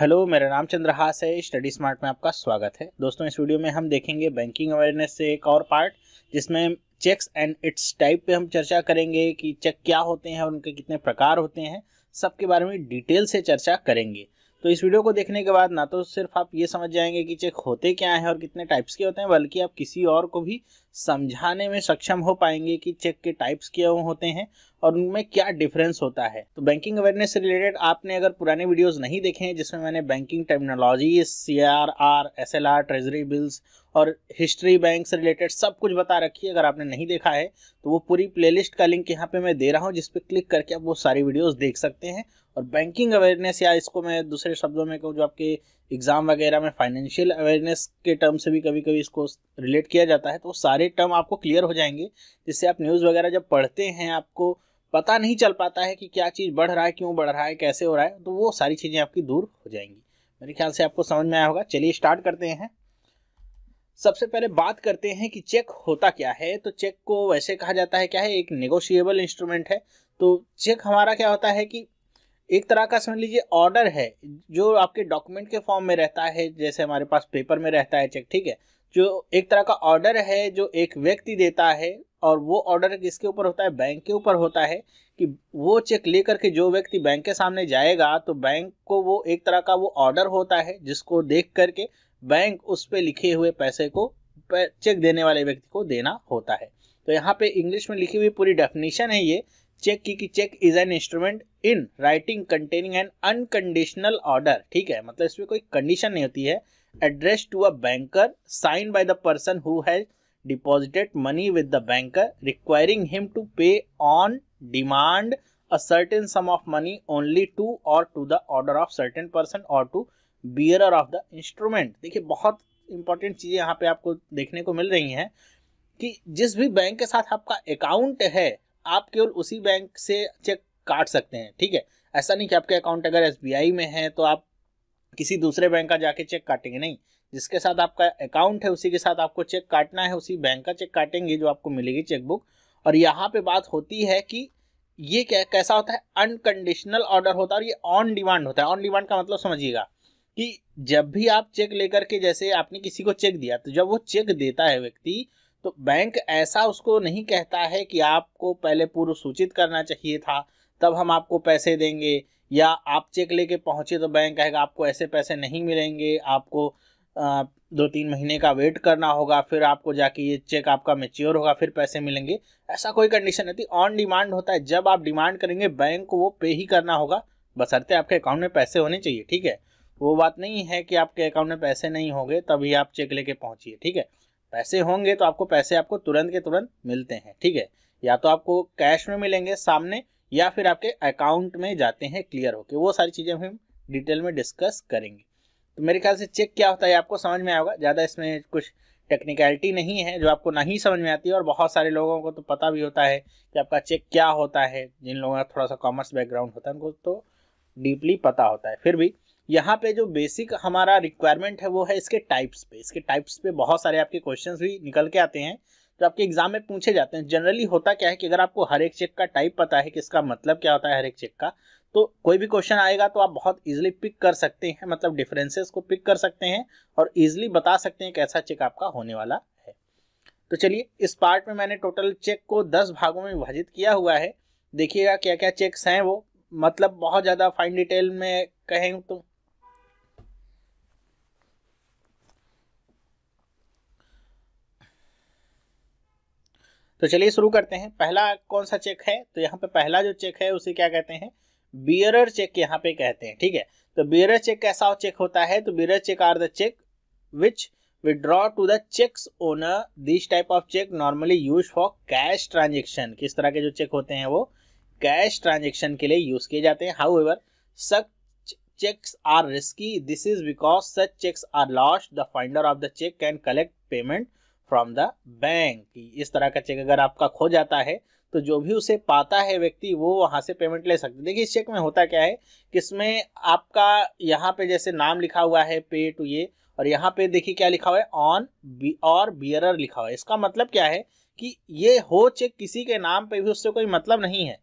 hello मेरा नाम चंद्रहास है स्टडी स्मार्ट में आपका स्वागत है दोस्तों इस वीडियो में हम देखेंगे बैंकिंग अवेयरनेस से एक और पार्ट जिसमें चेक्स एंड इट्स टाइप पे हम चर्चा करेंगे कि चेक क्या होते हैं और उनके कितने प्रकार होते हैं सबके बारे में डिटेल से चर्चा करेंगे तो इस वीडियो को देखने के बाद ना तो सिर्फ आप ये समझ जाएंगे कि चेक होते क्या हैं और कितने टाइप्स के होते हैं बल्कि आप किसी और को भी समझाने में सक्षम हो पाएंगे कि चेक के टाइप्स क्या होते हैं और उनमें क्या डिफरेंस होता है तो बैंकिंग अवेयरनेस से रिलेटेड आपने अगर पुराने वीडियोस नहीं देखे हैं जिसमें मैंने banking technology C R R S L R treasury bills और हिस्ट्री बैंक से रिलेटेड सब कुछ बता रखी है अगर आपने नहीं देखा है तो वो पूरी प्लेलिस्ट का लिंक यहाँ पे मैं दे रहा हूँ जिसपे क्लिक करके आप वो सारी वीडियोज़ देख सकते हैं और बैंकिंग अवेयरनेस या इसको मैं दूसरे शब्दों में कहूँ जो आपके एग्ज़ाम वगैरह में फाइनेंशियल अवेयरनेस के टर्म से भी कभी कभी इसको रिलेट किया जाता है तो सारे टर्म आपको क्लियर हो जाएंगे जिससे आप न्यूज़ वगैरह जब पढ़ते हैं आपको पता नहीं चल पाता है कि क्या चीज़ बढ़ रहा है क्यों बढ़ रहा है कैसे हो रहा है तो वो सारी चीज़ें आपकी दूर हो जाएंगी मेरे ख्याल से आपको समझ में आया होगा चलिए स्टार्ट करते हैं सबसे पहले बात करते हैं कि चेक होता क्या है तो चेक को वैसे कहा जाता है क्या है एक नेगोशिएबल इंस्ट्रूमेंट है तो चेक हमारा क्या होता है कि एक तरह का समझ लीजिए ऑर्डर है जो आपके डॉक्यूमेंट के फॉर्म में रहता है जैसे हमारे पास पेपर में रहता है चेक ठीक है जो एक तरह का ऑर्डर है जो एक व्यक्ति देता है और वो ऑर्डर किसके ऊपर होता है बैंक के ऊपर होता है कि वो चेक लेकर के जो व्यक्ति बैंक के सामने जाएगा तो बैंक को वो एक तरह का वो ऑर्डर होता है जिसको देख करके बैंक उस पर लिखे हुए पैसे को चेक देने वाले व्यक्ति को देना होता है तो यहाँ पे इंग्लिश में लिखी हुई पूरी डेफिनेशन है ये चेक की कि cheque is an instrument in writing containing an unconditional order ठीक है मतलब इसमें कोई कंडीशन नहीं होती है address to a banker sign by the person who has deposited money with the banker requiring him to pay on demand a certain sum of money only to or to the order of certain person or to bearer of the instrument देखिए बहुत important चीज़ें यहाँ पे आपको देखने को मिल रही हैं कि जिस भी बैंक के साथ आपका अकाउंट है आप केवल उसी बैंक से चेक काट सकते हैं ठीक है ऐसा नहीं कि आपके अकाउंट अगर एस में है तो आप किसी दूसरे बैंक का जाके चेक काटेंगे नहीं जिसके साथ आपका अकाउंट है उसी के साथ आपको चेक काटना है उसी बैंक का चेक काटेंगे जो आपको मिलेगी चेकबुक और यहाँ पे बात होती है कि ये क्या कैसा होता है अनकंडीशनल ऑर्डर होता है और ये ऑन डिमांड होता है ऑन डिमांड का मतलब समझिएगा कि जब भी आप चेक लेकर के जैसे आपने किसी को चेक दिया तो जब वो चेक देता है व्यक्ति तो बैंक ऐसा उसको नहीं कहता है कि आपको पहले पूर्व सूचित करना चाहिए था तब हम आपको पैसे देंगे या आप चेक लेके पहुँचे तो बैंक कहेगा आपको ऐसे पैसे नहीं मिलेंगे आपको दो तीन महीने का वेट करना होगा फिर आपको जाके ये चेक आपका मेच्योर होगा फिर पैसे मिलेंगे ऐसा कोई कंडीशन नहीं थी ऑन डिमांड होता है जब आप डिमांड करेंगे बैंक को वो पे ही करना होगा बसरते आपके अकाउंट में पैसे होने चाहिए ठीक है वो बात नहीं है कि आपके अकाउंट में पैसे नहीं होंगे तभी आप चेक लेके पहुँचिए ठीक है पैसे होंगे तो आपको पैसे आपको तुरंत के तुरंत मिलते हैं ठीक है या तो आपको कैश में मिलेंगे सामने या फिर आपके अकाउंट में जाते हैं क्लियर होके वो सारी चीज़ें हम डिटेल में डिस्कस करेंगे तो मेरे ख्याल से चेक क्या होता है आपको समझ में आएगा ज़्यादा इसमें कुछ टेक्निकलिटी नहीं है जो आपको नहीं समझ में आती है और बहुत सारे लोगों को तो पता भी होता है कि आपका चेक क्या होता है जिन लोगों का थोड़ा सा कॉमर्स बैकग्राउंड होता है उनको तो डीपली पता होता है फिर भी यहाँ पे जो बेसिक हमारा रिक्वायरमेंट है वो है इसके टाइप्स पे इसके टाइप्स पे बहुत सारे आपके क्वेश्चंस भी निकल के आते हैं जो आपके एग्जाम में पूछे जाते हैं जनरली होता क्या है कि अगर आपको हर एक चेक का टाइप पता है कि इसका मतलब क्या होता है हर एक चेक का तो कोई भी क्वेश्चन आएगा तो आप बहुत इजीली पिक कर सकते हैं मतलब डिफरेंसेस को पिक कर सकते हैं और इजीली बता सकते हैं कैसा चेक आपका होने वाला है तो चलिए इस पार्ट में मैंने टोटल चेक को दस भागों में विभाजित किया हुआ है देखिएगा क्या क्या चेक्स हैं वो मतलब बहुत ज़्यादा फाइन डिटेल में कहें तो तो चलिए शुरू करते हैं पहला कौन सा चेक है तो यहाँ पे पहला जो चेक है उसे क्या कहते हैं बियरर चेक यहाँ पे कहते हैं ठीक है तो बियरर चेक कैसा चेक होता है तो bearer cheque are the cheque which withdraw to the cheques owner this type of cheque normally use for cash transaction किस तरह के जो चेक होते हैं वो कैश ट्रांजेक्शन के लिए यूज किए जाते हैं however such cheques are risky this is because such cheques are lost the finder of the cheque can collect payment from the bank इस तरह का चेक अगर आपका खो जाता है तो जो भी उसे पाता है व्यक्ति वो वहाँ से पेमेंट ले सकते देखिए इस चेक में होता क्या है कि इसमें आपका यहाँ पे जैसे नाम लिखा हुआ है पे टू ये और यहाँ पे देखिए क्या लिखा हुआ है ऑन बी और बियरर लिखा हुआ है इसका मतलब क्या है कि ये हो चेक किसी के नाम पे भी उससे कोई मतलब नहीं है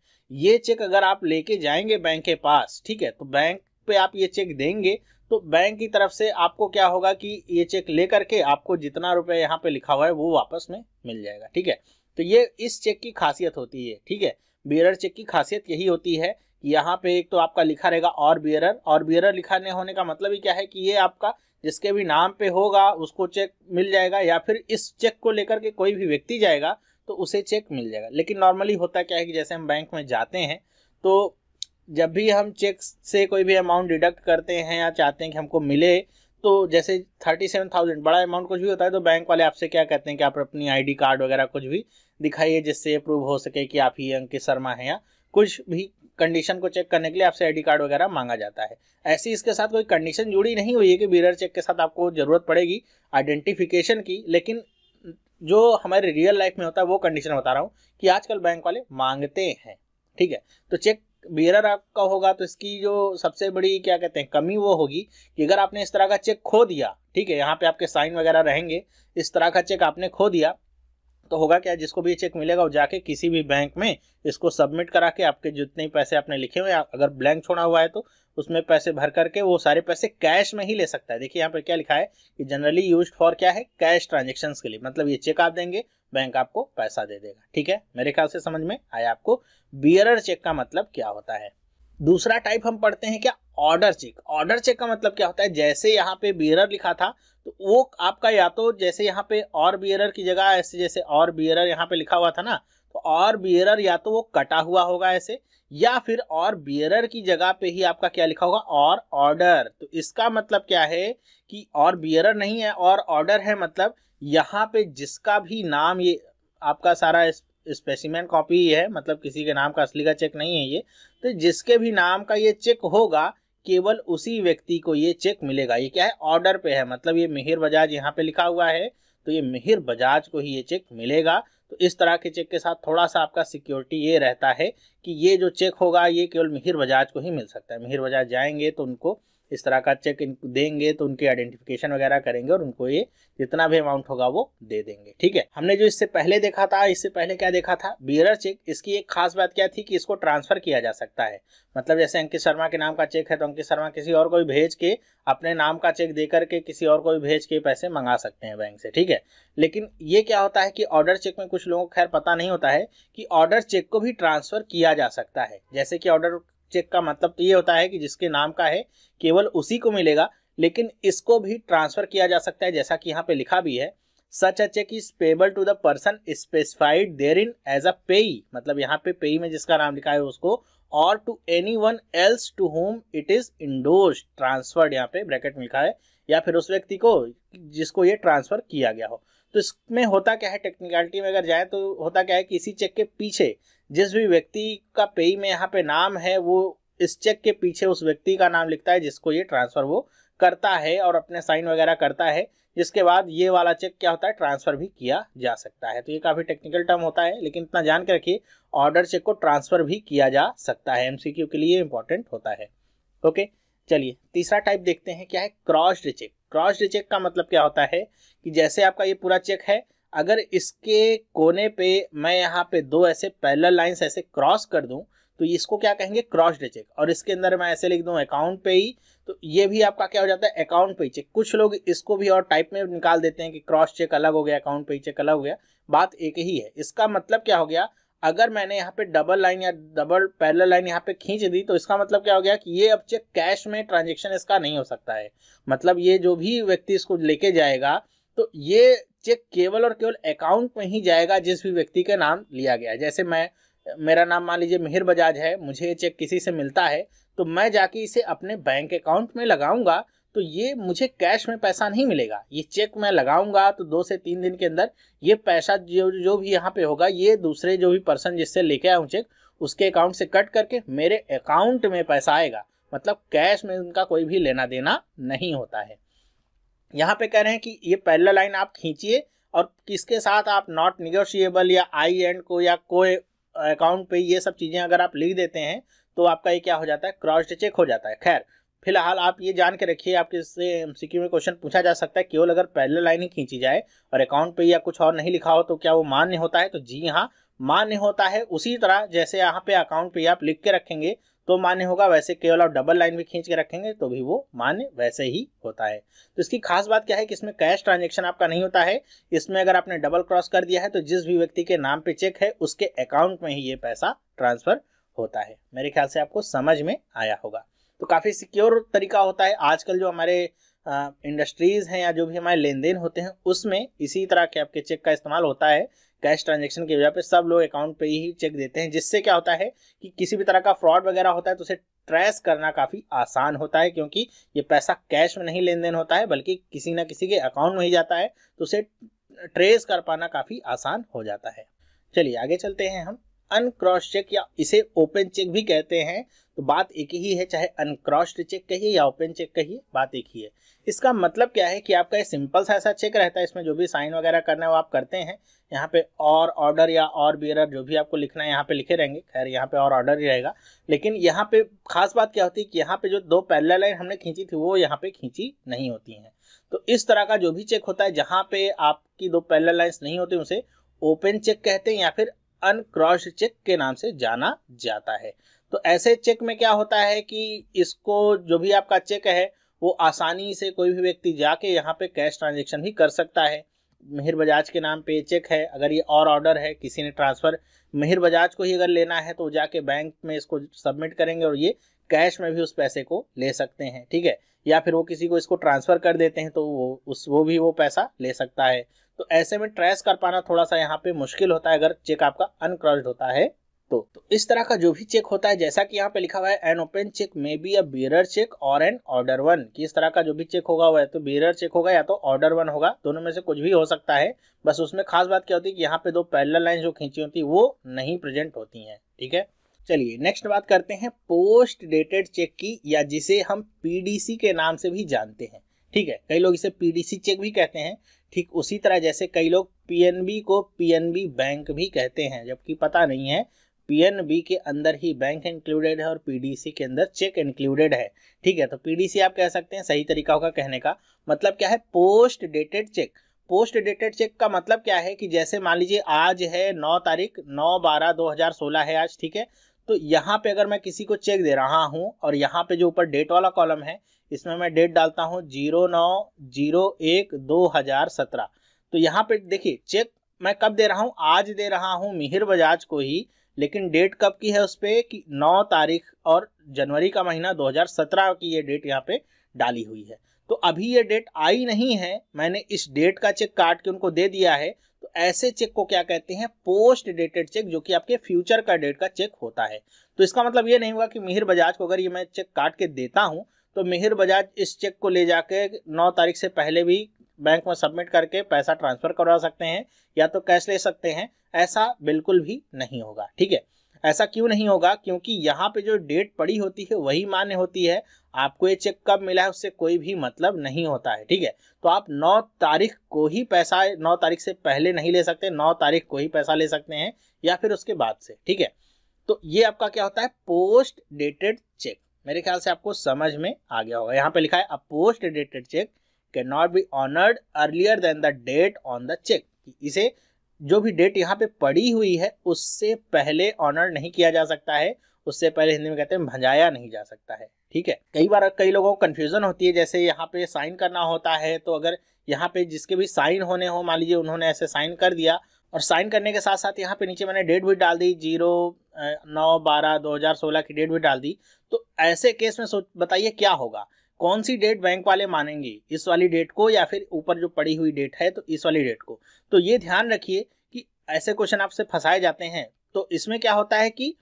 ये चेक अगर आप लेके जाएंगे बैंक के पास ठीक है तो बैंक पे आप ये चेक देंगे तो बैंक की तरफ से आपको क्या होगा कि ये चेक ले करके आपको जितना रुपये यहाँ पे लिखा हुआ है वो वापस में मिल जाएगा ठीक है तो ये इस चेक की खासियत होती है ठीक है बियरर चेक की खासियत यही होती है कि यहाँ पे एक तो आपका लिखा रहेगा और बियरर और बियरर लिखा नहीं होने का मतलब ही क्या है कि ये आपका जिसके भी नाम पे होगा उसको चेक मिल जाएगा या फिर इस चेक को लेकर के कोई भी व्यक्ति जाएगा तो उसे चेक मिल जाएगा लेकिन नॉर्मली होता क्या है कि जैसे हम बैंक में जाते हैं तो जब भी हम चेक से कोई भी अमाउंट डिडक्ट करते हैं या चाहते हैं कि हमको मिले तो जैसे थर्टी सेवन थाउजेंड बड़ा अमाउंट कुछ भी होता है तो बैंक वाले आपसे क्या कहते हैं कि आप अपनी आईडी कार्ड वगैरह कुछ भी दिखाइए जिससे ये प्रूव हो सके कि आप ही अंकित शर्मा हैं या कुछ भी कंडीशन को चेक करने के लिए आपसे आईडी कार्ड वगैरह मांगा जाता है ऐसी इसके साथ कोई कंडीशन जुड़ी नहीं हुई है कि बीरर चेक के साथ आपको ज़रूरत पड़ेगी आइडेंटिफिकेशन की लेकिन जो हमारे रियल लाइफ में होता है वो कंडीशन बता रहा हूँ कि आजकल बैंक वाले मांगते हैं ठीक है तो चेक बेरर आपका होगा तो इसकी जो सबसे बड़ी क्या कहते हैं कमी वो होगी कि अगर आपने इस तरह का चेक खो दिया ठीक है यहाँ पे आपके साइन वगैरह रहेंगे इस तरह का चेक आपने खो दिया तो होगा क्या जिसको भी ये चेक मिलेगा वो जाके किसी भी बैंक में इसको सबमिट करा के आपके जितने पैसे आपने लिखे हुए अगर ब्लैंक छोड़ा हुआ है तो उसमें पैसे भर करके वो सारे पैसे कैश में ही ले सकता है देखिए यहाँ पर क्या लिखा है कि जनरली यूज फॉर क्या है कैश ट्रांजेक्शन के लिए मतलब ये चेक आप देंगे बैंक आपको पैसा दे देगा ठीक है मेरे ख्याल से समझ में आया आपको बियरर चेक का मतलब क्या होता है दूसरा टाइप हम पढ़ते हैं क्या ऑर्डर चेक ऑर्डर चेक का मतलब क्या होता है जैसे यहाँ पे बियरर लिखा था तो वो आपका या तो जैसे यहाँ पे और बियरर की जगह ऐसे जैसे और बियरर यहाँ पे लिखा हुआ था ना तो और बियरर या तो वो कटा हुआ होगा ऐसे या फिर और बियरर की जगह पे ही आपका क्या लिखा होगा और ऑर्डर तो इसका मतलब क्या है कि और बियरर नहीं है और ऑर्डर है मतलब यहाँ पे जिसका भी नाम ये आपका सारा स्पेसिमेंट कॉपी है मतलब किसी के नाम का असली का चेक नहीं है ये तो जिसके भी नाम का ये चेक होगा केवल उसी व्यक्ति को ये चेक मिलेगा ये क्या है ऑर्डर पे है मतलब ये मिहिर बजाज यहाँ पे लिखा हुआ है तो ये मिहिर बजाज को ही ये चेक मिलेगा तो इस तरह के चेक के साथ थोड़ा सा आपका सिक्योरिटी ये रहता है कि ये जो चेक होगा ये केवल मिहिर बजाज को ही मिल सकता है मिहिर बजाज जाएंगे तो उनको इस तरह का चेक देंगे तो उनकी आइडेंटिफिकेशन वगैरह करेंगे और उनको ये जितना भी अमाउंट होगा वो दे देंगे ठीक है हमने जो इससे पहले देखा था इससे पहले क्या देखा था बियर चेक इसकी एक खास बात क्या थी कि इसको ट्रांसफर किया जा सकता है मतलब जैसे अंकित शर्मा के नाम का चेक है तो अंकित शर्मा किसी और को भी भेज के अपने नाम का चेक दे करके किसी और को भी भेज के पैसे मंगा सकते हैं बैंक से ठीक है लेकिन ये क्या होता है कि ऑर्डर चेक में कुछ लोगों को खैर पता नहीं होता है कि ऑर्डर चेक को भी ट्रांसफर किया जा सकता है जैसे कि ऑर्डर चेक का मतलब तो ये होता है कि जिसके नाम का है केवल उसी को मिलेगा लेकिन इसको भी ट्रांसफर किया जा सकता है जैसा कि यहाँ पे लिखा भी है such a cheque is payable to the person specified therein as a payee मतलब यहाँ पे पेई में जिसका नाम लिखा है उसको और to anyone else to whom it is endorse transferred यहाँ पे ब्रैकेट में लिखा है या फिर उस व्यक्ति को जिसको ये ट्रांसफर किया गया हो तो इसमें होता क्या है टेक्निकलिटी में अगर जाए तो होता क्या है कि इसी चेक के पीछे जिस भी व्यक्ति का पेई में यहाँ पे नाम है वो इस चेक के पीछे उस व्यक्ति का नाम लिखता है जिसको ये ट्रांसफ़र वो करता है और अपने साइन वगैरह करता है जिसके बाद ये वाला चेक क्या होता है ट्रांसफ़र भी किया जा सकता है तो ये काफ़ी टेक्निकल टर्म होता है लेकिन इतना जान के रखिए ऑर्डर चेक को ट्रांसफ़र भी किया जा सकता है एमसीक्यू के लिए इंपॉर्टेंट होता है ओके चलिए तीसरा टाइप देखते हैं क्या है क्रॉस चेक क्रॉस चेक का मतलब क्या होता है कि जैसे आपका ये पूरा चेक है अगर इसके कोने पे मैं यहाँ पे दो ऐसे पैरल लाइंस ऐसे क्रॉस कर दूँ तो इसको क्या कहेंगे क्रॉस चेक और इसके अंदर मैं ऐसे लिख दूँ अकाउंट पे ही तो ये भी आपका क्या हो जाता है अकाउंट पे चेक कुछ लोग इसको भी और टाइप में निकाल देते हैं कि क्रॉस चेक अलग हो गया अकाउंट पे चेक अलग हो गया बात एक ही है इसका मतलब क्या हो गया अगर मैंने यहाँ पे डबल लाइन या डबल पैरल लाइन यहाँ पे खींच दी तो इसका मतलब क्या हो गया कि ये अब चेक कैश में ट्रांजेक्शन इसका नहीं हो सकता है मतलब ये जो भी व्यक्ति इसको लेके जाएगा तो ये चेक केवल और केवल अकाउंट में ही जाएगा जिस भी व्यक्ति के नाम लिया गया है जैसे मैं मेरा नाम मान लीजिए मिहिर बजाज है मुझे ये चेक किसी से मिलता है तो मैं जाके इसे अपने बैंक अकाउंट में लगाऊंगा तो ये मुझे कैश में पैसा नहीं मिलेगा ये चेक मैं लगाऊंगा तो दो से तीन दिन के अंदर ये पैसा जो जो भी यहाँ पे होगा ये दूसरे जो भी पर्सन जिससे लेके आया हूँ चेक उसके अकाउंट से कट करके मेरे अकाउंट में पैसा आएगा मतलब कैश में उनका कोई भी लेना देना नहीं होता है यहाँ पे कह रहे हैं कि ये पहला लाइन आप खींचिए और किसके साथ आप नॉट निगोशिएबल या आई एंड को या कोई अकाउंट पे ये सब चीज़ें अगर आप लिख देते हैं तो आपका ये क्या हो जाता है क्रॉस्ड चेक हो जाता है खैर फिलहाल आप ये जान के रखिए आपके इससे एम में क्वेश्चन पूछा जा सकता है केवल अगर पहले लाइन ही खींची जाए और अकाउंट पे या कुछ और नहीं लिखा हो तो क्या वो मान्य होता है तो जी हाँ मान्य होता है उसी तरह जैसे यहाँ पे अकाउंट पे आप लिख के रखेंगे तो मान्य होगा वैसे केवल आप डबल लाइन भी खींच के रखेंगे तो भी वो मान्य वैसे ही होता है तो इसकी खास बात क्या है कि इसमें कैश ट्रांजेक्शन आपका नहीं होता है इसमें अगर आपने डबल क्रॉस कर दिया है तो जिस भी व्यक्ति के नाम पे चेक है उसके अकाउंट में ही ये पैसा ट्रांसफर होता है मेरे ख्याल से आपको समझ में आया होगा तो काफ़ी सिक्योर तरीका होता है आजकल जो हमारे इंडस्ट्रीज़ हैं या जो भी हमारे लेन देन होते हैं उसमें इसी तरह के आपके चेक का इस्तेमाल होता है कैश ट्रांजेक्शन की वजह पे सब लोग अकाउंट पे ही चेक देते हैं जिससे क्या होता है कि किसी भी तरह का फ्रॉड वगैरह होता है तो उसे ट्रेस करना काफ़ी आसान होता है क्योंकि ये पैसा कैश में नहीं लेन देन होता है बल्कि किसी ना किसी के अकाउंट में ही जाता है तो उसे ट्रेस कर पाना काफ़ी आसान हो जाता है चलिए आगे चलते हैं हम अनक्रॉस चेक या इसे ओपन चेक भी कहते हैं तो बात एक ही है चाहे अनक्रॉस्ड चेक कहिए या ओपन चेक कहिए बात एक ही है इसका मतलब क्या है कि आपका ये सिंपल सा ऐसा चेक रहता है इसमें जो भी साइन वगैरह करना है वो आप करते हैं यहाँ पे और ऑर्डर या और बियर जो भी आपको लिखना है यहाँ पे लिखे रहेंगे खैर यहाँ पे और ऑर्डर ही रहेगा लेकिन यहाँ पे खास बात क्या होती है कि यहाँ पे जो दो पैरल लाइन हमने खींची थी वो यहाँ पे खींची नहीं होती हैं तो इस तरह का जो भी चेक होता है जहाँ पे आपकी दो पैरल लाइन्स नहीं होती उसे ओपन चेक कहते हैं या फिर अनक्रॉस्ड चेक के नाम से जाना जाता है तो ऐसे चेक में क्या होता है कि इसको जो भी आपका चेक है वो आसानी से कोई भी व्यक्ति जाके यहाँ पे कैश ट्रांजेक्शन भी कर सकता है मेहर बजाज के नाम पे चेक है अगर ये और ऑर्डर है किसी ने ट्रांसफ़र मेहर बजाज को ही अगर लेना है तो जाके बैंक में इसको सबमिट करेंगे और ये कैश में भी उस पैसे को ले सकते हैं ठीक है या फिर वो किसी को इसको ट्रांसफ़र कर देते हैं तो वो उस वो भी वो पैसा ले सकता है तो ऐसे में ट्रेस कर पाना थोड़ा सा यहाँ पे मुश्किल होता है अगर चेक आपका अनक्रॉस्ड होता है तो, तो इस तरह का जो भी चेक होता है जैसा कि यहाँ पे लिखा हुआ है an open cheque may be a bearer cheque or an order one कि इस तरह का जो भी चेक होगा वह तो बीरर चेक होगा या तो ऑर्डर वन होगा दोनों में से कुछ भी हो सकता है बस उसमें खास बात क्या होती है कि यहाँ पे दो पैरल लाइन जो खींची होती है वो नहीं प्रेजेंट होती है ठीक है चलिए नेक्स्ट बात करते हैं पोस्ट डेटेड चेक की या जिसे हम पीडीसी के नाम से भी जानते हैं ठीक है कई लोग इसे पीडीसी चेक भी कहते हैं ठीक उसी तरह जैसे कई लोग पीएनबी को पीएनबी बैंक भी कहते हैं जबकि पता नहीं है पीएनबी के अंदर ही बैंक इंक्लूडेड है और पीडीसी के अंदर चेक इंक्लूडेड है ठीक है तो पीडीसी आप कह सकते हैं सही तरीका होगा कहने का मतलब क्या है post dated cheque post dated cheque का मतलब क्या है कि जैसे मान लीजिए आज है नौ तारीख नौ बारह दो हज़ार सोलह है आज ठीक है तो यहाँ पे अगर मैं किसी को चेक दे रहा हूँ और यहाँ पे जो ऊपर डेट वाला कॉलम है इसमें मैं डेट डालता हूँ जीरो नौ जीरो एक दो हज़ार सत्रह तो यहाँ पे देखिए चेक मैं कब दे रहा हूँ आज दे रहा हूँ मिहिर बजाज को ही लेकिन डेट कब की है उस पर कि नौ तारीख और जनवरी का महीना दो की ये डेट यहाँ पे डाली हुई है तो अभी ये डेट आई नहीं है मैंने इस डेट का चेक काट के उनको दे दिया है तो ऐसे चेक को क्या कहते हैं पोस्ट डेटेड चेक जो कि आपके फ्यूचर का डेट का चेक होता है तो इसका मतलब ये नहीं हुआ कि मिहिर बजाज को अगर ये मैं चेक काट के देता हूँ तो मिहिर बजाज इस चेक को ले जाके नौ तारीख से पहले भी बैंक में सबमिट करके पैसा ट्रांसफर करवा सकते हैं या तो कैश ले सकते हैं ऐसा बिल्कुल भी नहीं होगा ठीक है ऐसा क्यों नहीं होगा क्योंकि यहाँ पे जो डेट पड़ी होती है वही मान्य होती है आपको ये चेक कब मिला है उससे कोई भी मतलब नहीं होता है ठीक है तो आप 9 तारीख को ही पैसा 9 तारीख से पहले नहीं ले सकते 9 तारीख को ही पैसा ले सकते हैं या फिर उसके बाद से ठीक है तो ये आपका क्या होता है पोस्ट डेटेड चेक मेरे ख्याल से आपको समझ में आ गया होगा यहाँ पे लिखा है a post dated cheque cannot be honoured earlier than the date on the cheque इसे जो भी डेट यहाँ पे पड़ी हुई है उससे पहले ऑनर नहीं किया जा सकता है उससे पहले हिंदी में कहते हैं भंजाया नहीं जा सकता है ठीक है कई बार कई लोगों को कन्फ्यूजन होती है जैसे यहाँ पे साइन करना होता है तो अगर यहाँ पे जिसके भी साइन होने हो मान लीजिए उन्होंने ऐसे साइन कर दिया और साइन करने के साथ साथ यहाँ पे नीचे मैंने डेट भी डाल दी जीरो नौ बारह दो हज़ार सोलह की डेट भी डाल दी तो ऐसे केस में सोच बताइए क्या होगा कौन सी डेट बैंक वाले मानेंगे इस वाली डेट को या फिर ऊपर जो पड़ी हुई डेट है तो इस वाली डेट को तो ये ध्यान रखिए कि ऐसे क्वेश्चन आपसे फंसाए जाते हैं तो इसमें क्या होता है कि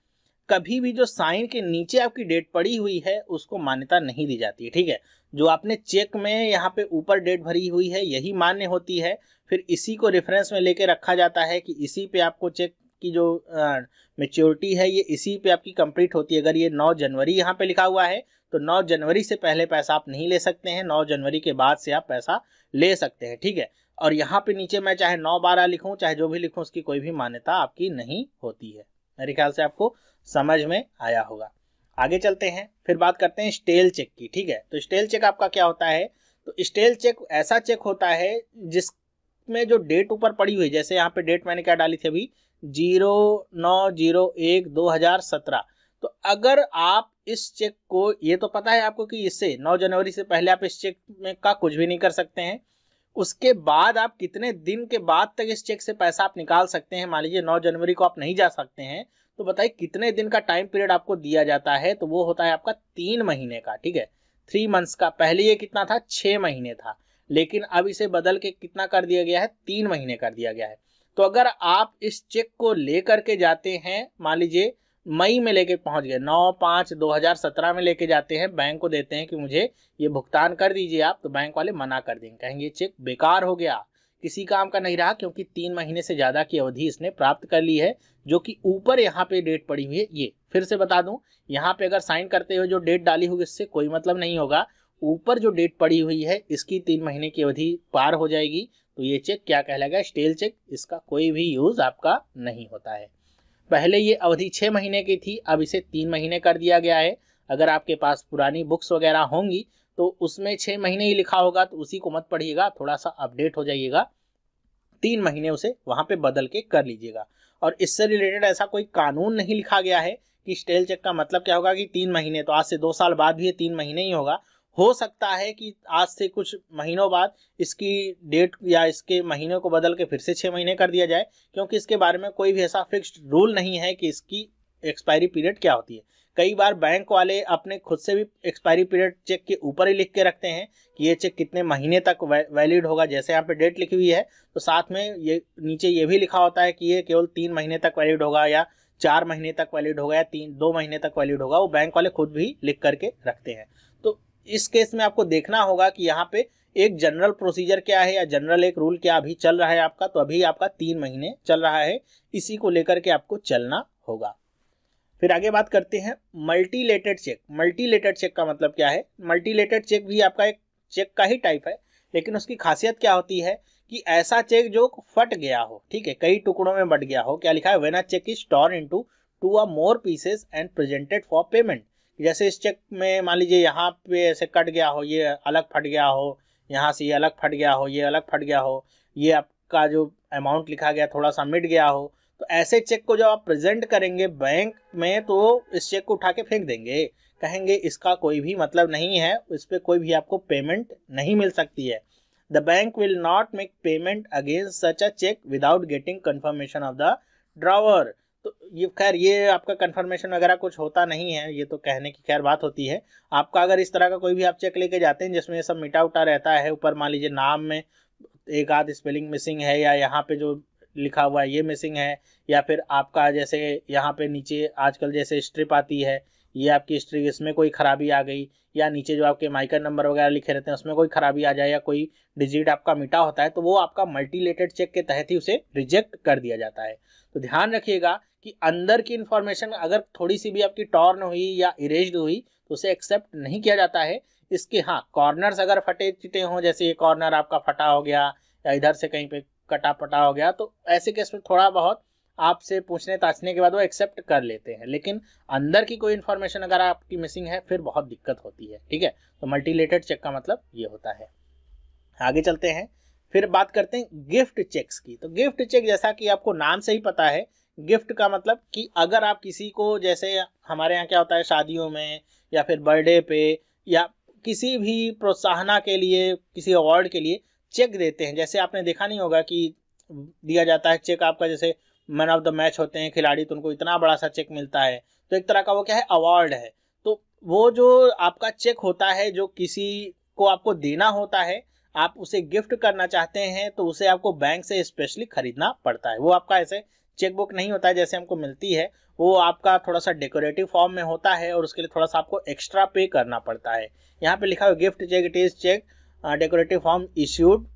कभी भी जो साइन के नीचे आपकी डेट पड़ी हुई है उसको मान्यता नहीं दी जाती है ठीक है जो आपने चेक में यहाँ पे ऊपर डेट भरी हुई है यही मान्य होती है फिर इसी को रेफरेंस में लेके रखा जाता है कि इसी पे आपको चेक की जो मेच्योरिटी है ये इसी पे आपकी कंप्लीट होती है अगर ये 9 जनवरी यहाँ पे लिखा हुआ है तो 9 जनवरी से पहले पैसा आप नहीं ले सकते हैं 9 जनवरी के बाद से आप पैसा ले सकते हैं ठीक है और यहाँ पे नीचे मैं चाहे नौ बारह लिखूँ चाहे जो भी लिखूँ उसकी कोई भी मान्यता आपकी नहीं होती है मेरे ख्याल से आपको समझ में आया होगा आगे चलते हैं फिर बात करते हैं स्टेल चेक की ठीक है तो स्टेल चेक आपका क्या होता है तो स्टेल चेक ऐसा चेक होता है जिसमें जो डेट ऊपर पड़ी हुई जैसे यहाँ पे डेट मैंने क्या डाली थी अभी जीरो नौ जीरो एक दो हजार सत्रह तो अगर आप इस चेक को ये तो पता है आपको कि इससे 9 जनवरी से पहले आप इस चेक में का कुछ भी नहीं कर सकते हैं उसके बाद आप कितने दिन के बाद तक इस चेक से पैसा आप निकाल सकते हैं मान लीजिए 9 जनवरी को आप नहीं जा सकते हैं तो बताइए कितने दिन का टाइम पीरियड आपको दिया जाता है तो वो होता है आपका तीन महीने का ठीक है थ्री मंथ्स का पहले ये कितना था छः महीने था लेकिन अब इसे बदल के कितना कर दिया गया है तीन महीने कर दिया गया है तो अगर आप इस चेक को ले करके जाते हैं मान लीजिए मई में लेके पहुंच गए नौ पाँच दो हज़ार सत्रह में लेके जाते हैं बैंक को देते हैं कि मुझे ये भुगतान कर दीजिए आप तो बैंक वाले मना कर देंगे कहेंगे चेक बेकार हो गया किसी काम का नहीं रहा क्योंकि तीन महीने से ज़्यादा की अवधि इसने प्राप्त कर ली है जो कि ऊपर यहाँ पे डेट पड़ी हुई है ये फिर से बता दूँ यहाँ पे अगर साइन करते हुए जो डेट डाली होगी इससे कोई मतलब नहीं होगा ऊपर जो डेट पड़ी हुई है इसकी तीन महीने की अवधि पार हो जाएगी तो ये चेक क्या कहलाएगा स्टेल चेक इसका कोई भी यूज़ आपका नहीं होता है पहले ये अवधि छः महीने की थी अब इसे तीन महीने कर दिया गया है अगर आपके पास पुरानी बुक्स वगैरह होंगी तो उसमें छः महीने ही लिखा होगा तो उसी को मत पढ़िएगा थोड़ा सा अपडेट हो जाइएगा तीन महीने उसे वहाँ पे बदल के कर लीजिएगा और इससे रिलेटेड ऐसा कोई कानून नहीं लिखा गया है कि स्टेल चेक का मतलब क्या होगा कि तीन महीने तो आज से दो साल बाद भी ये तीन महीने ही होगा हो सकता है कि आज से कुछ महीनों बाद इसकी डेट या इसके महीने को बदल के फिर से छः महीने कर दिया जाए क्योंकि इसके बारे में कोई भी ऐसा फिक्स्ड रूल नहीं है कि इसकी एक्सपायरी पीरियड क्या होती है कई बार बैंक वाले अपने खुद से भी एक्सपायरी पीरियड चेक के ऊपर ही लिख के रखते हैं कि ये चेक कितने महीने तक वैलिड होगा जैसे यहाँ पे डेट लिखी हुई है तो साथ में ये नीचे ये भी लिखा होता है कि ये केवल तीन महीने तक वैलिड होगा या चार महीने तक वैलिड होगा या तीन दो महीने तक वैलिड होगा वो बैंक वाले खुद भी लिख करके रखते हैं इस केस में आपको देखना होगा कि यहाँ पे एक जनरल प्रोसीजर क्या है या जनरल एक रूल क्या अभी चल रहा है आपका तो अभी आपका तीन महीने चल रहा है इसी को लेकर के आपको चलना होगा फिर आगे बात करते हैं मल्टीलेटेड चेक मल्टीलेटेड चेक का मतलब क्या है मल्टीलेटेड चेक भी आपका एक चेक का ही टाइप है लेकिन उसकी खासियत क्या होती है कि ऐसा चेक जो फट गया हो ठीक है कई टुकड़ों में बट गया हो क्या लिखा है when a cheque is torn into two or more pieces and presented for payment जैसे इस चेक में मान लीजिए यहाँ पे ऐसे कट गया हो ये अलग फट गया हो यहाँ से ये अलग फट गया हो ये अलग फट गया हो ये आपका जो अमाउंट लिखा गया थोड़ा सा मिट गया हो तो ऐसे चेक को जब आप प्रेजेंट करेंगे बैंक में तो इस चेक को उठा के फेंक देंगे कहेंगे इसका कोई भी मतलब नहीं है इस पर कोई भी आपको पेमेंट नहीं मिल सकती है the bank will not make payment against such a cheque without getting confirmation of the drawer तो ये खैर ये आपका कन्फर्मेशन वगैरह कुछ होता नहीं है ये तो कहने की खैर बात होती है आपका अगर इस तरह का कोई भी आप चेक लेके जाते हैं जिसमें ये सब मिटा उटा रहता है ऊपर मान लीजिए नाम में एक आध स्पेलिंग मिसिंग है या यहाँ पे जो लिखा हुआ है ये मिसिंग है या फिर आपका जैसे यहाँ पे नीचे आजकल जैसे स्ट्रिप आती है ये आपकी हिस्ट्री इसमें कोई ख़राबी आ गई या नीचे जो आपके माइकर नंबर वगैरह लिखे रहते हैं उसमें कोई ख़राबी आ जाए या कोई डिजिट आपका मिटा होता है तो वो आपका मल्टीलेटेड चेक के तहत ही उसे रिजेक्ट कर दिया जाता है तो ध्यान रखिएगा कि अंदर की इन्फॉर्मेशन अगर थोड़ी सी भी आपकी टॉर्न हुई या इरेज हुई तो उसे एक्सेप्ट नहीं किया जाता है इसके हाँ कॉर्नर्स अगर फटे चिटे हों जैसे ये कॉर्नर आपका फटा हो गया या इधर से कहीं पर कटा पटा हो गया तो ऐसे केस में थोड़ा बहुत आपसे पूछने ताछने के बाद वो एक्सेप्ट कर लेते हैं लेकिन अंदर की कोई इन्फॉर्मेशन अगर आपकी मिसिंग है फिर बहुत दिक्कत होती है ठीक है तो मल्टीलेटेड चेक का मतलब ये होता है आगे चलते हैं फिर बात करते हैं गिफ्ट चेक्स की तो गिफ्ट चेक जैसा कि आपको नाम से ही पता है गिफ्ट का मतलब कि अगर आप किसी को जैसे हमारे यहाँ क्या होता है शादियों में या फिर बर्थडे पे या किसी भी प्रोत्साहना के लिए किसी अवार्ड के लिए चेक देते हैं जैसे आपने देखा नहीं होगा कि दिया जाता है चेक आपका जैसे मैन ऑफ द मैच होते हैं खिलाड़ी तो उनको इतना बड़ा सा चेक मिलता है तो एक तरह का वो क्या है अवार्ड है तो वो जो आपका चेक होता है जो किसी को आपको देना होता है आप उसे गिफ्ट करना चाहते हैं तो उसे आपको बैंक से स्पेशली खरीदना पड़ता है वो आपका ऐसे चेकबुक नहीं होता है जैसे हमको मिलती है वो आपका थोड़ा सा डेकोरेटिव फॉर्म में होता है और उसके लिए थोड़ा सा आपको एक्स्ट्रा पे करना पड़ता है यहाँ पे लिखा हुआ gift cheque it is cheque decorative form issued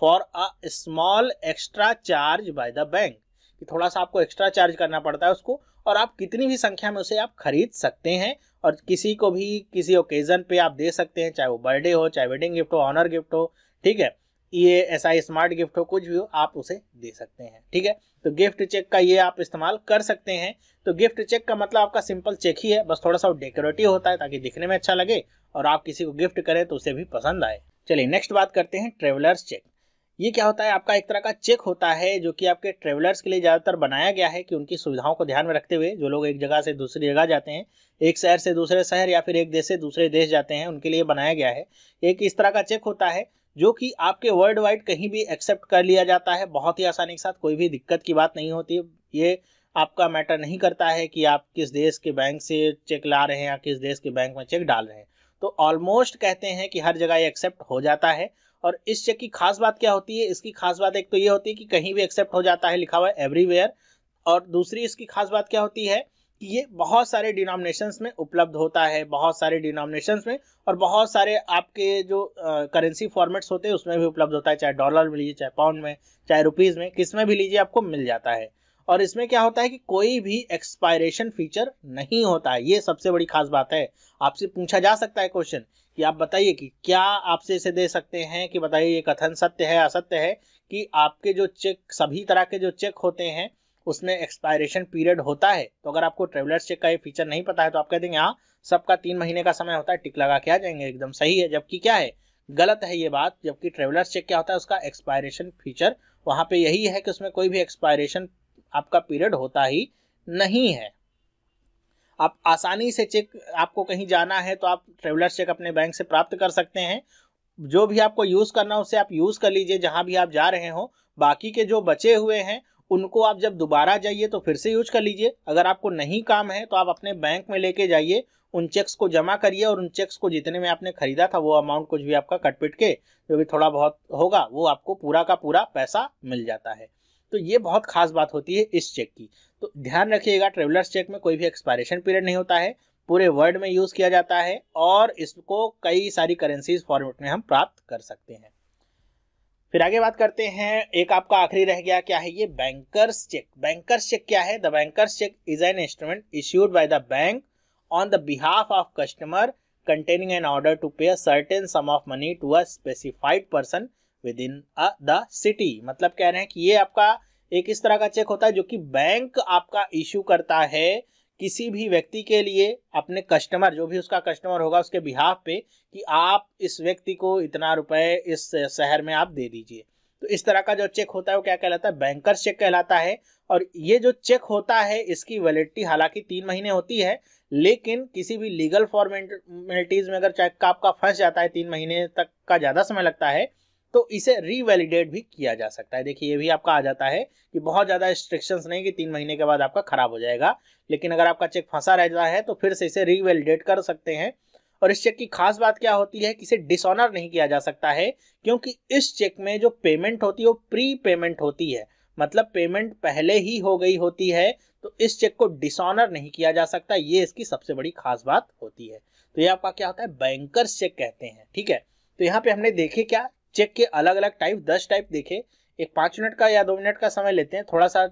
for a small extra charge by the bank कि थोड़ा सा आपको एक्स्ट्रा चार्ज करना पड़ता है उसको और आप कितनी भी संख्या में उसे आप खरीद सकते हैं और किसी को भी किसी ओकेज़न पे आप दे सकते हैं चाहे वो बर्थडे हो चाहे वेडिंग गिफ्ट हो ऑनर गिफ्ट हो ठीक है ये ऐसा स्मार्ट गिफ्ट हो कुछ भी हो आप उसे दे सकते हैं ठीक है तो गिफ्ट चेक का ये आप इस्तेमाल कर सकते हैं तो गिफ्ट चेक का मतलब आपका सिंपल चेक ही है बस थोड़ा सा डेकोरेटिव होता है ताकि दिखने में अच्छा लगे और आप किसी को गिफ्ट करें तो उसे भी पसंद आए चलिए नेक्स्ट बात करते हैं ट्रेवलर्स चेक ये क्या होता है आपका एक तरह का चेक होता है जो कि आपके ट्रेवलर्स के लिए ज़्यादातर बनाया गया है कि उनकी सुविधाओं को ध्यान में रखते हुए जो लोग एक जगह से दूसरी जगह जाते हैं एक शहर से दूसरे शहर या फिर एक देश से दूसरे देश जाते हैं उनके लिए बनाया गया है एक इस तरह का चेक होता है जो कि आपके वर्ल्ड वाइड कहीं भी एक्सेप्ट कर लिया जाता है बहुत ही आसानी के साथ कोई भी दिक्कत की बात नहीं होती ये आपका मैटर नहीं करता है कि आप किस देश के बैंक से चेक ला रहे हैं या किस देश के बैंक में चेक डाल रहे हैं तो ऑलमोस्ट कहते हैं कि हर जगह ये एक्सेप्ट हो जाता है और इस चेक की खास बात क्या होती है इसकी खास बात एक तो ये होती है कि कहीं भी एक्सेप्ट हो जाता है लिखा हुआ एवरीवेयर और दूसरी इसकी खास बात क्या होती है कि ये बहुत सारे डिनोमिनेशंस में उपलब्ध होता है बहुत सारे डिनोमिनेशंस में और बहुत सारे आपके जो करेंसी फॉर्मेट्स होते हैं उसमें भी उपलब्ध होता है चाहे डॉलर में लीजिए चाहे पाउंड में चाहे रुपीज़ में किस में भी लीजिए आपको मिल जाता है और इसमें क्या होता है कि कोई भी एक्सपायरेशन फीचर नहीं होता है ये सबसे बड़ी खास बात है आपसे पूछा जा सकता है क्वेश्चन कि आप बताइए कि क्या आपसे इसे दे सकते हैं कि बताइए ये कथन सत्य है असत्य है कि आपके जो चेक सभी तरह के जो चेक होते हैं उसमें एक्सपायरेशन पीरियड होता है तो अगर आपको ट्रेवलर्स चेक का ये फीचर नहीं पता है तो आप कह देंगे हाँ सबका तीन महीने का समय होता है टिक लगा के आ जाएंगे एकदम सही है जबकि क्या है गलत है ये बात जबकि ट्रेवलर्स चेक क्या होता है उसका एक्सपायरेशन फीचर वहाँ पे यही है कि उसमें कोई भी एक्सपायरेशन आपका पीरियड होता ही नहीं है आप आसानी से चेक आपको कहीं जाना है तो आप ट्रेवलर्स चेक अपने बैंक से प्राप्त कर सकते हैं जो भी आपको यूज़ करना हो उसे आप यूज़ कर लीजिए जहाँ भी आप जा रहे हो बाकी के जो बचे हुए हैं उनको आप जब दोबारा जाइए तो फिर से यूज कर लीजिए अगर आपको नहीं काम है तो आप अपने बैंक में लेके जाइए उन चेक्स को जमा करिए और उन चेक्स को जितने में आपने खरीदा था वो अमाउंट कुछ भी आपका कटपिट के जो भी थोड़ा बहुत होगा वो आपको पूरा का पूरा पैसा मिल जाता है तो ये बहुत खास बात होती है इस चेक की तो ध्यान रखिएगा ट्रेवलर्स चेक में कोई भी एक्सपायरेशन पीरियड नहीं होता है पूरे वर्ल्ड में यूज़ किया जाता है और इसको कई सारी करेंसीज फॉर्मेट में हम प्राप्त कर सकते हैं फिर आगे बात करते हैं एक आपका आखिरी रह गया क्या है ये बैंकर्स चेक बैंकर्स चेक क्या है the banker's cheque is an instrument issued by the bank on the behalf of customer containing an order to pay a certain sum of money to a specified person within the city मतलब कह रहे हैं कि ये आपका एक इस तरह का चेक होता है जो कि बैंक आपका इश्यू करता है किसी भी व्यक्ति के लिए अपने कस्टमर जो भी उसका कस्टमर होगा उसके बिहाफ पे कि आप इस व्यक्ति को इतना रुपए इस शहर में आप दे दीजिए तो इस तरह का जो चेक होता है वो क्या कहलाता है बैंकर चेक कहलाता है और ये जो चेक होता है इसकी वैलिडिटी हालांकि तीन महीने होती है लेकिन किसी भी लीगल फॉर्मेलिटीज में अगर चेक का आपका फंस जाता है तीन महीने तक का ज़्यादा समय लगता है तो इसे रीवैलिडेट भी किया जा सकता है देखिए ये भी आपका आ जाता है कि बहुत ज़्यादा रिस्ट्रिक्शंस नहीं कि तीन महीने के बाद आपका खराब हो जाएगा लेकिन अगर आपका चेक फंसा रहता है तो फिर से इसे रीवैलिडेट कर सकते हैं और इस चेक की खास बात क्या होती है कि इसे डिसऑनर नहीं किया जा सकता है क्योंकि इस चेक में जो पेमेंट होती है वो प्री पेमेंट होती है मतलब पेमेंट पहले ही हो गई होती है तो इस चेक को डिसऑनर नहीं किया जा सकता ये इसकी सबसे बड़ी खास बात होती है तो ये आपका क्या होता है बैंकर्स चेक कहते हैं ठीक है तो यहाँ पे हमने देखे क्या चेक के अलग अलग टाइप दस टाइप देखे एक पाँच मिनट का या दो मिनट का समय लेते हैं थोड़ा सा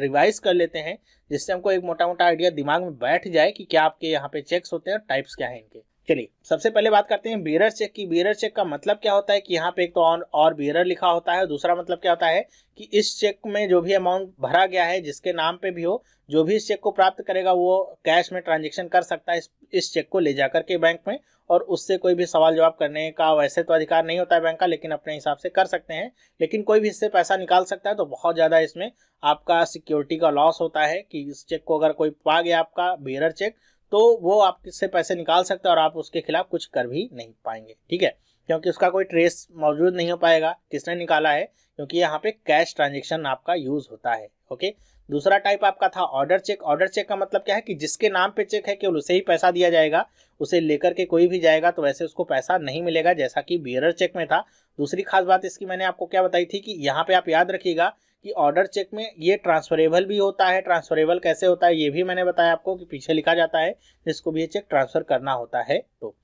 रिवाइज कर लेते हैं जिससे हमको एक मोटा मोटा आइडिया दिमाग में बैठ जाए कि क्या आपके यहाँ पे चेक्स होते हैं और टाइप्स क्या हैं इनके चलिए सबसे पहले बात करते हैं बियरर चेक की बियरर चेक का मतलब क्या होता है कि यहाँ पे एक तो ऑन और बियरर लिखा होता है दूसरा मतलब क्या होता है कि इस चेक में जो भी अमाउंट भरा गया है जिसके नाम पे भी हो जो भी इस चेक को प्राप्त करेगा वो कैश में ट्रांजेक्शन कर सकता है इस, चेक को ले जाकर के बैंक में और उससे कोई भी सवाल जवाब करने का वैसे तो अधिकार नहीं होता है बैंक का लेकिन अपने हिसाब से कर सकते हैं लेकिन कोई भी इससे पैसा निकाल सकता है तो बहुत ज़्यादा इसमें आपका सिक्योरिटी का लॉस होता है कि इस चेक को अगर कोई पा गया आपका बियरर चेक तो वो आपसे पैसे निकाल सकता है और आप उसके खिलाफ कुछ कर भी नहीं पाएंगे ठीक है क्योंकि उसका कोई ट्रेस मौजूद नहीं हो पाएगा किसने निकाला है क्योंकि यहाँ पे कैश ट्रांजेक्शन आपका यूज होता है ओके दूसरा टाइप आपका था ऑर्डर चेक ऑर्डर चेक का मतलब क्या है कि जिसके नाम पे चेक है केवल उसे ही पैसा दिया जाएगा उसे लेकर के कोई भी जाएगा तो वैसे उसको पैसा नहीं मिलेगा जैसा कि बियर चेक में था दूसरी खास बात इसकी मैंने आपको क्या बताई थी कि यहाँ पे आप याद रखिएगा कि ऑर्डर चेक में ये ट्रांसफरेबल भी होता है ट्रांसफरेबल कैसे होता है ये भी मैंने बताया आपको कि पीछे लिखा जाता है जिसको भी ये चेक ट्रांसफ़र करना होता है तो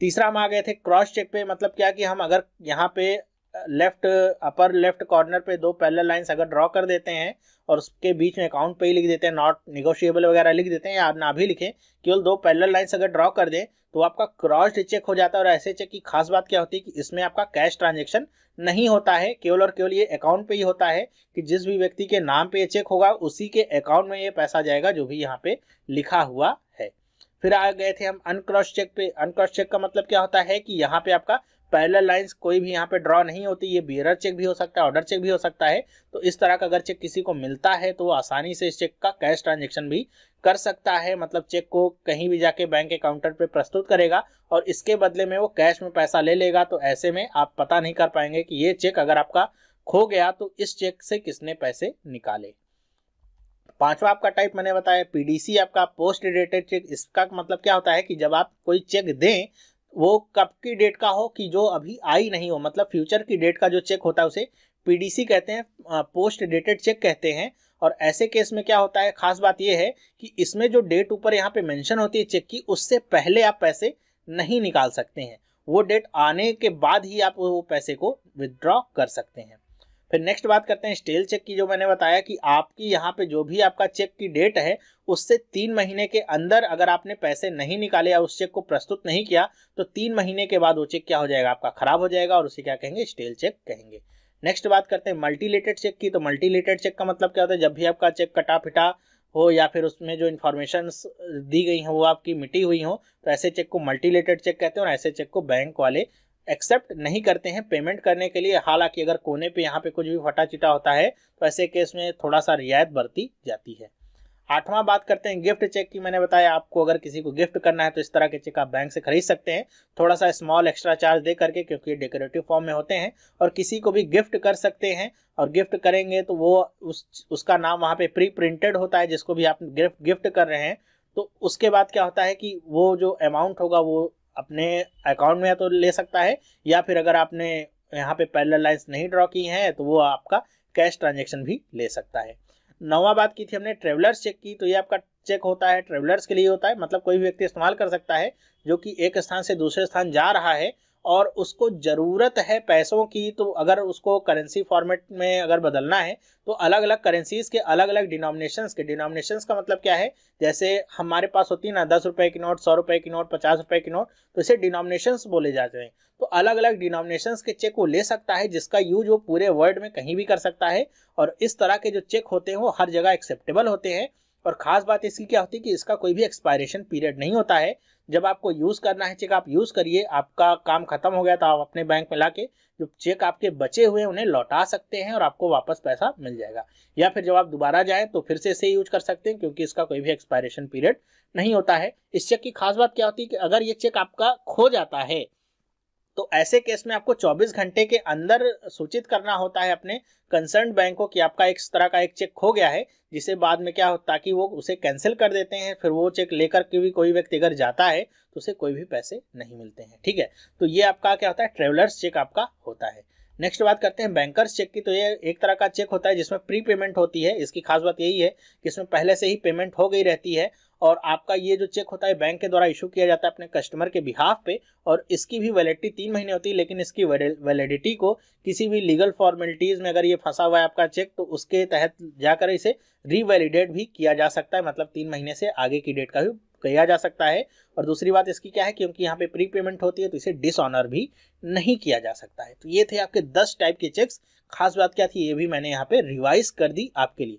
तीसरा हम आ गए थे क्रॉस चेक पे मतलब क्या कि हम अगर यहाँ पे लेफ्ट अपर लेफ्ट कॉर्नर पे दो पैरेलल लाइंस अगर ड्रॉ कर देते हैं और उसके बीच में अकाउंट पे ही लिख देते हैं नॉट निगोशिएबल वगैरह लिख देते हैं या आप ना भी लिखें केवल दो पैरेलल लाइंस अगर ड्रॉ कर दें तो आपका क्रॉस चेक हो जाता है और ऐसे चेक की खास बात क्या होती है कि इसमें आपका कैश ट्रांजेक्शन नहीं होता है केवल और केवल ये अकाउंट पे ही होता है कि जिस भी व्यक्ति के नाम पर ये चेक होगा उसी के अकाउंट में ये पैसा जाएगा जो भी यहाँ पे लिखा हुआ है फिर आ गए थे हम अनक्रॉस चेक पे अनक्रॉस चेक का मतलब क्या होता है कि यहाँ पे आपका पैरेलल लाइंस कोई भी यहाँ पे ड्रॉ नहीं होती ये बियर चेक भी हो सकता है ऑर्डर चेक भी हो सकता है तो इस तरह का अगर चेक किसी को मिलता है तो वो आसानी से इस चेक का कैश ट्रांजेक्शन भी कर सकता है मतलब चेक को कहीं भी जाके बैंक अकाउंटर पे प्रस्तुत करेगा और इसके बदले में वो कैश में पैसा ले लेगा तो ऐसे में आप पता नहीं कर पाएंगे कि ये चेक अगर आपका खो गया तो इस चेक से किसने पैसे निकाले पांचवा आपका टाइप मैंने बताया पीडीसी आपका पोस्ट डेटेड चेक इसका मतलब क्या होता है कि जब आप कोई चेक दें वो कब की डेट का हो कि जो अभी आई नहीं हो मतलब फ्यूचर की डेट का जो चेक होता है उसे पीडीसी कहते हैं पोस्ट डेटेड चेक कहते हैं और ऐसे केस में क्या होता है खास बात यह है कि इसमें जो डेट ऊपर यहाँ पे मेंशन होती है चेक की उससे पहले आप पैसे नहीं निकाल सकते हैं वो डेट आने के बाद ही आप वो पैसे को विदड्रॉ कर सकते हैं फिर नेक्स्ट बात करते हैं स्टेल चेक की जो मैंने बताया कि आपकी यहाँ पे जो भी आपका चेक की डेट है उससे तीन महीने के अंदर अगर आपने पैसे नहीं निकाले या उस चेक को प्रस्तुत नहीं किया तो तीन महीने के बाद वो चेक क्या हो जाएगा आपका खराब हो जाएगा और उसे क्या कहेंगे स्टेल चेक कहेंगे नेक्स्ट बात करते हैं मल्टीलेटेड चेक की तो मल्टीलेटेड चेक का मतलब क्या होता है जब भी आपका चेक कटा फिटा हो या फिर उसमें जो इन्फॉर्मेशन दी गई हैं वो आपकी मिटी हुई हो तो ऐसे चेक को मल्टीलेटेड चेक कहते हैं और ऐसे चेक को बैंक वाले एक्सेप्ट नहीं करते हैं पेमेंट करने के लिए हालांकि अगर कोने पे यहाँ पे कुछ भी फटा चिटा होता है तो ऐसे केस में थोड़ा सा रियायत बरती जाती है आठवां बात करते हैं गिफ्ट चेक की मैंने बताया आपको अगर किसी को गिफ्ट करना है तो इस तरह के चेक आप बैंक से खरीद सकते हैं थोड़ा सा स्मॉल एक्स्ट्रा चार्ज दे करके क्योंकि ये डेकोरेटिव फॉर्म में होते हैं और किसी को भी गिफ्ट कर सकते हैं और गिफ्ट करेंगे तो वो उस उसका नाम वहाँ पे प्री प्रिंटेड होता है जिसको भी आप गिफ्ट गिफ्ट कर रहे हैं तो उसके बाद क्या होता है कि वो जो अमाउंट होगा वो अपने अकाउंट में या तो ले सकता है या फिर अगर आपने यहाँ पे पैरल लाइंस नहीं ड्रॉ की हैं तो वो आपका कैश ट्रांजेक्शन भी ले सकता है नवा बात की थी हमने ट्रेवलर्स चेक की तो ये आपका चेक होता है ट्रेवलर्स के लिए होता है मतलब कोई भी व्यक्ति इस्तेमाल कर सकता है जो कि एक स्थान से दूसरे स्थान जा रहा है और उसको ज़रूरत है पैसों की तो अगर उसको करेंसी फॉर्मेट में अगर बदलना है तो अलग अलग करेंसीज के अलग अलग डिनोमिनेशंस के डिनोमिनेशंस का मतलब क्या है जैसे हमारे पास होती है ना दस रुपये की नोट सौ रुपये की नोट पचास रुपये की नोट तो इसे डिनोमिनेशंस बोले जाते हैं तो अलग अलग डिनोमिनेशंस के चेक वो ले सकता है जिसका यूज वो पूरे वर्ल्ड में कहीं भी कर सकता है और इस तरह के जो चेक होते हैं वो हर जगह एक्सेप्टेबल होते हैं और ख़ास बात इसकी क्या होती है कि इसका कोई भी एक्सपायरेशन पीरियड नहीं होता है जब आपको यूज़ करना है चेक आप यूज़ करिए आपका काम खत्म हो गया तो आप अपने बैंक में ला के जो चेक आपके बचे हुए उन्हें लौटा सकते हैं और आपको वापस पैसा मिल जाएगा या फिर जब आप दोबारा जाएँ तो फिर से इसे यूज कर सकते हैं क्योंकि इसका कोई भी एक्सपायरेशन पीरियड नहीं होता है इस चेक की खास बात क्या होती है कि अगर ये चेक आपका खो जाता है तो ऐसे केस में आपको 24 घंटे के अंदर सूचित करना होता है अपने कंसर्न बैंक को कि आपका एक तरह का एक चेक खो गया है जिसे बाद में क्या होता कि वो उसे कैंसिल कर देते हैं फिर वो चेक लेकर के भी कोई व्यक्ति अगर जाता है तो उसे कोई भी पैसे नहीं मिलते हैं ठीक है तो ये आपका क्या होता है ट्रेवलर्स चेक आपका होता है नेक्स्ट बात करते हैं बैंकर्स चेक की तो ये एक तरह का चेक होता है जिसमें प्री पेमेंट होती है इसकी खास बात यही है कि इसमें पहले से ही पेमेंट हो गई रहती है और आपका ये जो चेक होता है बैंक के द्वारा इशू किया जाता है अपने कस्टमर के बिहाफ पे और इसकी भी वैलिडिटी तीन महीने होती है लेकिन इसकी वैलिडिटी को किसी भी लीगल फॉर्मेलिटीज़ में अगर ये फंसा हुआ है आपका चेक तो उसके तहत जाकर इसे रिवैलिडेट भी किया जा सकता है मतलब तीन महीने से आगे की डेट का भी किया जा सकता है और दूसरी बात इसकी क्या है क्योंकि यहाँ पे प्री पेमेंट होती है तो इसे डिसऑनर भी नहीं किया जा सकता है तो ये थे आपके दस टाइप के चेक्स खास बात क्या थी ये भी मैंने यहाँ पे रिवाइज कर दी आपके लिए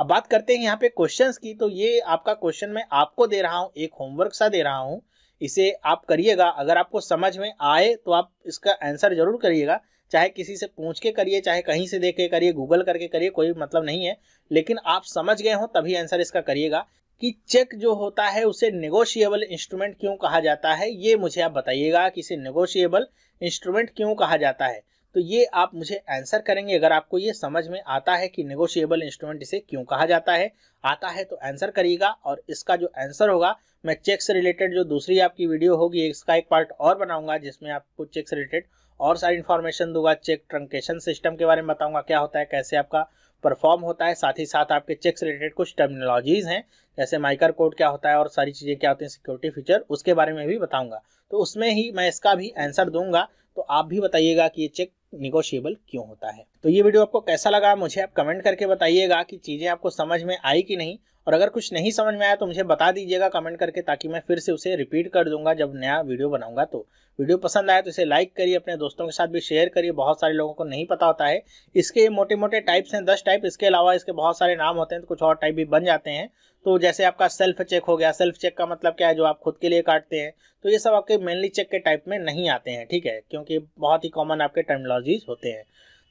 अब बात करते हैं यहाँ पे क्वेश्चंस की तो ये आपका क्वेश्चन मैं आपको दे रहा हूँ एक होमवर्क सा दे रहा हूँ इसे आप करिएगा अगर आपको समझ में आए तो आप इसका आंसर जरूर करिएगा चाहे किसी से पूछ के करिए चाहे कहीं से देख के करिए गूगल करके करिए कोई मतलब नहीं है लेकिन आप समझ गए हो तभी आंसर इसका करिएगा कि चेक जो होता है उसे नेगोशिएबल इंस्ट्रूमेंट क्यों कहा जाता है ये मुझे आप बताइएगा कि इसे नेगोशिएबल इंस्ट्रूमेंट क्यों कहा जाता है तो ये आप मुझे आंसर करेंगे अगर आपको ये समझ में आता है कि नेगोशिएबल इंस्ट्रूमेंट इसे क्यों कहा जाता है आता है तो आंसर करिएगा और इसका जो आंसर होगा मैं चेक से रिलेटेड जो दूसरी आपकी वीडियो होगी इसका एक पार्ट और बनाऊंगा जिसमें आपको चेक से रिलेटेड और सारी इन्फॉर्मेशन दूंगा चेक ट्रंकेशन सिस्टम के बारे में बताऊंगा क्या होता है कैसे आपका परफॉर्म होता है साथ ही साथ आपके चेक से रिलेटेड कुछ टर्मिनोलॉजीज हैं जैसे माइकर कोड क्या होता है और सारी चीज़ें क्या होती हैं सिक्योरिटी फीचर उसके बारे में भी बताऊंगा तो उसमें ही मैं इसका भी आंसर दूंगा तो आप भी बताइएगा कि ये चेक निगोशिएबल क्यों होता है तो ये वीडियो आपको कैसा लगा मुझे आप कमेंट करके बताइएगा कि चीज़ें आपको समझ में आई कि नहीं और अगर कुछ नहीं समझ में आया तो मुझे बता दीजिएगा कमेंट करके ताकि मैं फिर से उसे रिपीट कर दूंगा जब नया वीडियो बनाऊंगा तो वीडियो पसंद आया तो इसे लाइक करिए अपने दोस्तों के साथ भी शेयर करिए बहुत सारे लोगों को नहीं पता होता है इसके मोटे मोटे टाइप्स हैं दस टाइप इसके अलावा इसके बहुत सारे नाम होते हैं तो कुछ और टाइप भी बन जाते हैं तो जैसे आपका सेल्फ चेक हो गया सेल्फ चेक का मतलब क्या है जो आप खुद के लिए काटते हैं तो ये सब आपके मेनली चेक के टाइप में नहीं आते हैं ठीक है क्योंकि बहुत ही कॉमन आपके टर्मिनोलॉजीज होते हैं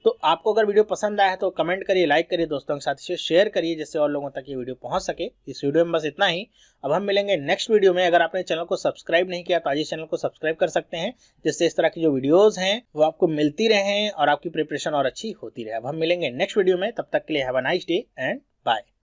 तो आपको अगर वीडियो पसंद आया है तो कमेंट करिए लाइक करिए दोस्तों के साथ इसे शेयर करिए जिससे और लोगों तक ये वीडियो पहुंच सके इस वीडियो में बस इतना ही अब हम मिलेंगे नेक्स्ट वीडियो में अगर आपने चैनल को सब्सक्राइब नहीं किया तो आज इस चैनल को सब्सक्राइब कर सकते हैं जिससे इस तरह की जो वीडियोज़ हैं वो आपको मिलती रहे और आपकी प्रिपरेशन और अच्छी होती रहे अब हम मिलेंगे नेक्स्ट वीडियो में तब तक के लिए have a nice day and bye